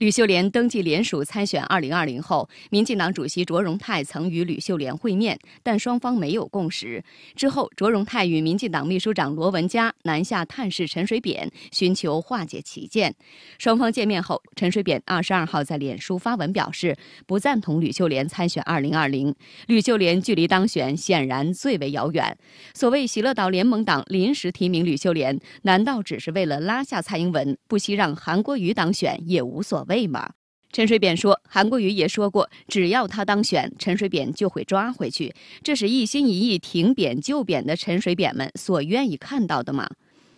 吕秀莲登记联署参选二零二零后，民进党主席卓荣泰曾与吕秀莲会面，但双方没有共识。之后，卓荣泰与民进党秘书长罗文嘉南下探视陈水扁，寻求化解歧见。双方见面后，陈水扁二十二号在脸书发文表示不赞同吕秀莲参选二零二零。吕秀莲距离当选显然最为遥远。所谓喜乐岛联盟党临时提名吕秀莲，难道只是为了拉下蔡英文，不惜让韩国瑜当选也无所？位吗？陈水扁说，韩国瑜也说过，只要他当选，陈水扁就会抓回去。这是一心一意停扁就扁的陈水扁们所愿意看到的吗？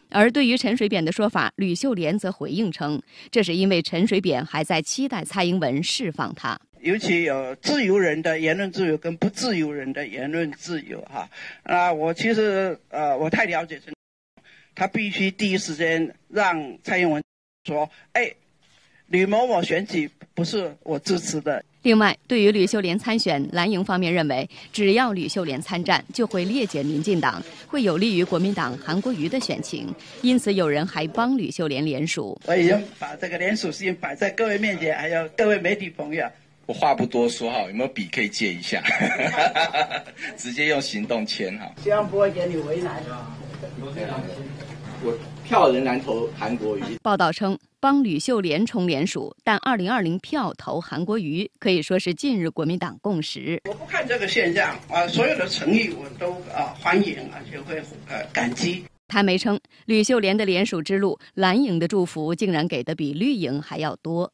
而对于陈水扁的说法，吕秀莲则回应称，这是因为陈水扁还在期待蔡英文释放他。尤其有自由人的言论自由跟不自由人的言论自由哈啊！我其实呃，我太了解陈，他必须第一时间让蔡英文说哎。吕某某选举不是我支持的。另外，对于吕秀莲参选，蓝营方面认为，只要吕秀莲参战，就会裂解民进党，会有利于国民党韩国瑜的选情。因此，有人还帮吕秀莲联署。我已经把这个联署事情摆在各位面前，还有各位媒体朋友，我话不多说哈。有没有笔可以借一下？直接用行动签哈。希望不会给你为难啊。我票仍然投韩国瑜。报道称，帮吕秀莲冲联署，但二零二零票投韩国瑜，可以说是近日国民党共识。我不看这个现象，啊，所有的诚意我都啊欢迎啊，且会呃感激。台媒称，吕秀莲的联署之路，蓝营的祝福竟然给的比绿营还要多。